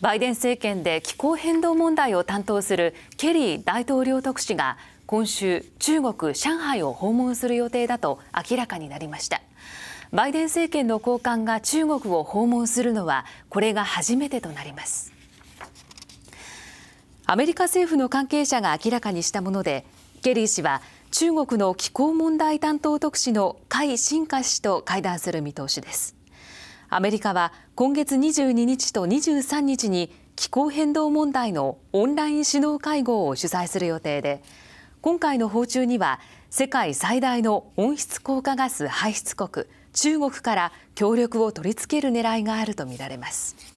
バイデン政権で気候変動問題を担当するケリー大統領特使が今週中国上海を訪問する予定だと明らかになりましたバイデン政権の高官が中国を訪問するのはこれが初めてとなりますアメリカ政府の関係者が明らかにしたものでケリー氏は中国の気候問題担当特使の甲斐進化氏と会談する見通しですアメリカは今月22日と23日に気候変動問題のオンライン首脳会合を主催する予定で今回の訪中には世界最大の温室効果ガス排出国中国から協力を取り付ける狙いがあるとみられます。